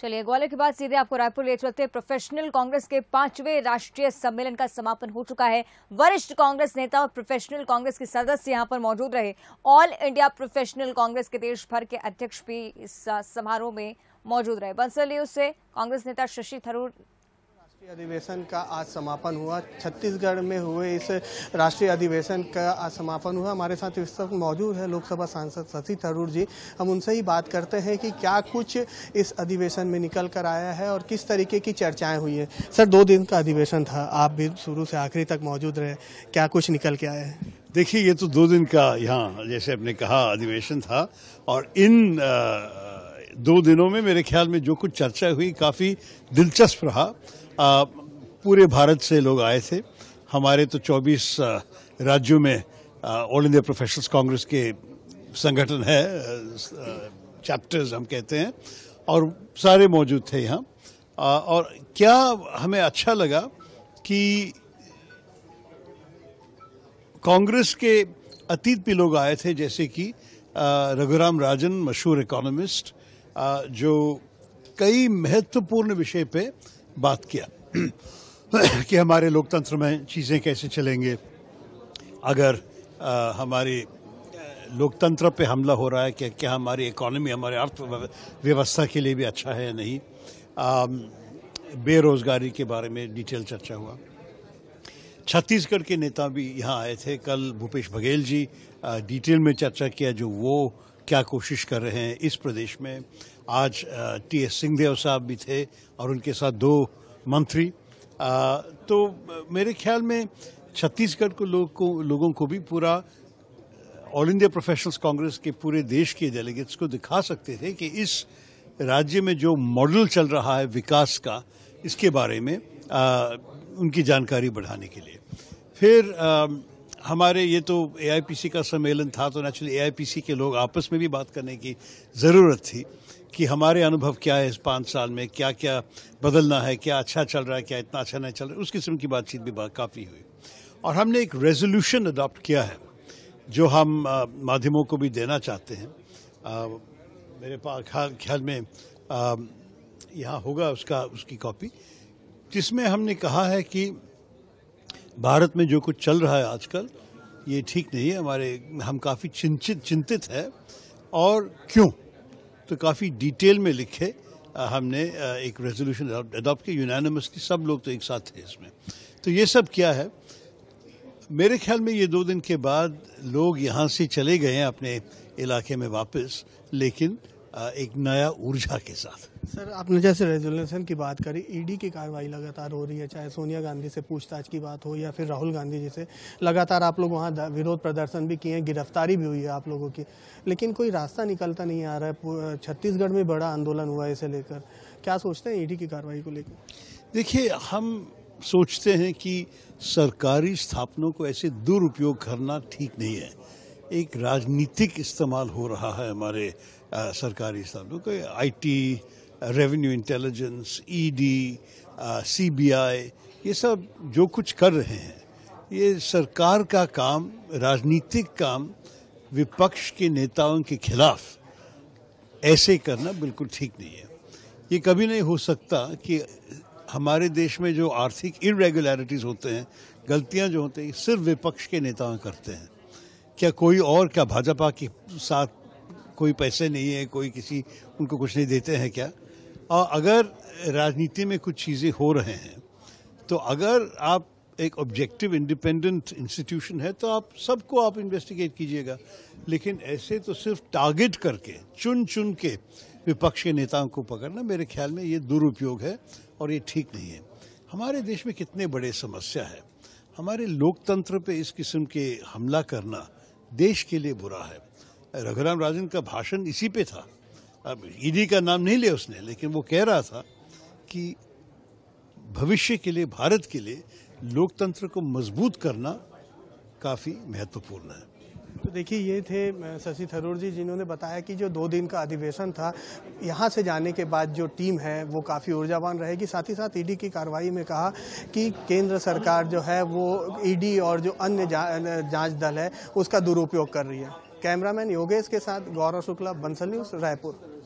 चलिए ग्वालियर के बाद सीधे आपको रायपुर ले चलते प्रोफेशनल कांग्रेस के पांचवें राष्ट्रीय सम्मेलन का समापन हो चुका है वरिष्ठ कांग्रेस नेता और प्रोफेशनल कांग्रेस के सदस्य यहां पर मौजूद रहे ऑल इंडिया प्रोफेशनल कांग्रेस के देश भर के अध्यक्ष भी इस समारोह में मौजूद रहे बंसलियों से कांग्रेस नेता शशि थरूर राष्ट्रीय अधिवेशन का आज समापन हुआ छत्तीसगढ़ में हुए इस राष्ट्रीय अधिवेशन का आज समापन हुआ हमारे साथ इस वक्त मौजूद है लोकसभा सांसद शशि थरूर जी हम उनसे ही बात करते हैं कि क्या कुछ इस अधिवेशन में निकल कर आया है और किस तरीके की चर्चाएं हुई है सर दो दिन का अधिवेशन था आप भी शुरू से आखिरी तक मौजूद रहे क्या कुछ निकल के आया है देखिए ये तो दो दिन का यहाँ जैसे आपने कहा अधिवेशन था और इन आ, दो दिनों में मेरे ख्याल में जो कुछ चर्चा हुई काफ़ी दिलचस्प रहा आ, पूरे भारत से लोग आए थे हमारे तो 24 राज्यों में ऑल इंडिया प्रोफेशनल्स कांग्रेस के संगठन है चैप्टर्स हम कहते हैं और सारे मौजूद थे यहाँ और क्या हमें अच्छा लगा कि कांग्रेस के अतीत भी लोग आए थे जैसे कि रघुराम राजन मशहूर इकोनॉमिस्ट जो कई महत्वपूर्ण विषय पे बात किया कि हमारे लोकतंत्र में चीज़ें कैसे चलेंगे अगर हमारे हमारी लोकतंत्र पे हमला हो रहा है कि क्या हमारी इकोनॉमी हमारे अर्थव्यवस्था के लिए भी अच्छा है या नहीं आ, बेरोज़गारी के बारे में डिटेल चर्चा हुआ छत्तीसगढ़ के नेता भी यहाँ आए थे कल भूपेश बघेल जी डिटेल में चर्चा किया जो वो क्या कोशिश कर रहे हैं इस प्रदेश में आज टी एस सिंहदेव साहब भी थे और उनके साथ दो मंत्री आ, तो मेरे ख्याल में छत्तीसगढ़ को लोग को लोगों को भी पूरा ऑल इंडिया प्रोफेशनल्स कांग्रेस के पूरे देश के डेलीगेट्स को दिखा सकते थे कि इस राज्य में जो मॉडल चल रहा है विकास का इसके बारे में आ, उनकी जानकारी बढ़ाने के लिए फिर आ, हमारे ये तो ए का सम्मेलन था तो नेचुरली ए के लोग आपस में भी बात करने की ज़रूरत थी कि हमारे अनुभव क्या है इस पाँच साल में क्या क्या बदलना है क्या अच्छा चल रहा है क्या इतना अच्छा नहीं चल रहा है उस किस्म की बातचीत भी बात काफ़ी हुई और हमने एक रेजोल्यूशन अडॉप्ट किया है जो हम आ, माध्यमों को भी देना चाहते हैं आ, मेरे पास ख्याल ख्याल में यहाँ होगा उसका उसकी कॉपी जिसमें हमने कहा है कि भारत में जो कुछ चल रहा है आजकल ये ठीक नहीं है हमारे हम काफ़ी चिंतित चिंतित हैं और क्यों तो काफ़ी डिटेल में लिखे हमने एक रेजोल्यूशन अडॉप्ट किया यूनानिमसली सब लोग तो एक साथ थे इसमें तो ये सब क्या है मेरे ख्याल में ये दो दिन के बाद लोग यहाँ से चले गए हैं अपने इलाके में वापस लेकिन एक नया ऊर्जा के साथ सर आपने जैसे रेजोल्यूशन की बात करी ईडी की कार्रवाई लगातार हो रही है चाहे सोनिया गांधी से पूछताछ की बात हो या फिर राहुल गांधी जी से लगातार आप लोग वहाँ विरोध प्रदर्शन भी किए हैं गिरफ्तारी भी हुई है आप लोगों की लेकिन कोई रास्ता निकलता नहीं आ रहा है छत्तीसगढ़ में बड़ा आंदोलन हुआ है इसे लेकर क्या सोचते हैं ईडी की कार्रवाई को लेकर देखिए हम सोचते हैं कि सरकारी स्थापनों को ऐसे दुरुपयोग करना ठीक नहीं है एक राजनीतिक इस्तेमाल हो रहा है हमारे सरकारी सरकारी सालों का IT revenue intelligence ED CBI ये सब जो कुछ कर रहे हैं ये सरकार का काम राजनीतिक काम विपक्ष के नेताओं के खिलाफ ऐसे करना बिल्कुल ठीक नहीं है ये कभी नहीं हो सकता कि हमारे देश में जो आर्थिक इरेगुलरिटीज़ होते हैं गलतियां जो होती हैं सिर्फ विपक्ष के नेताओं करते हैं क्या कोई और क्या भाजपा के साथ कोई पैसे नहीं है कोई किसी उनको कुछ नहीं देते हैं क्या और अगर राजनीति में कुछ चीज़ें हो रहे हैं तो अगर आप एक ऑब्जेक्टिव इंडिपेंडेंट इंस्टीट्यूशन है तो आप सबको आप इन्वेस्टिगेट कीजिएगा लेकिन ऐसे तो सिर्फ टारगेट करके चुन चुन के विपक्ष के नेताओं को पकड़ना मेरे ख्याल में ये दुरुपयोग है और ये ठीक नहीं है हमारे देश में कितने बड़े समस्या है हमारे लोकतंत्र पे इस किस्म के हमला करना देश के लिए बुरा है रघुराम राजन का भाषण इसी पे था अब ईडी का नाम नहीं लिया उसने लेकिन वो कह रहा था कि भविष्य के लिए भारत के लिए लोकतंत्र को मजबूत करना काफ़ी महत्वपूर्ण है तो देखिए ये थे शशि थरूर जी जिन्होंने बताया कि जो दो दिन का अधिवेशन था यहाँ से जाने के बाद जो टीम है वो काफ़ी ऊर्जावान रहेगी साथ ही साथ ईडी की कार्रवाई में कहा कि केंद्र सरकार जो है वो ईडी और जो अन्य जांच दल है उसका दुरुपयोग कर रही है कैमरामैन योगेश के साथ गौरव शुक्ला बंसल न्यूज़ रायपुर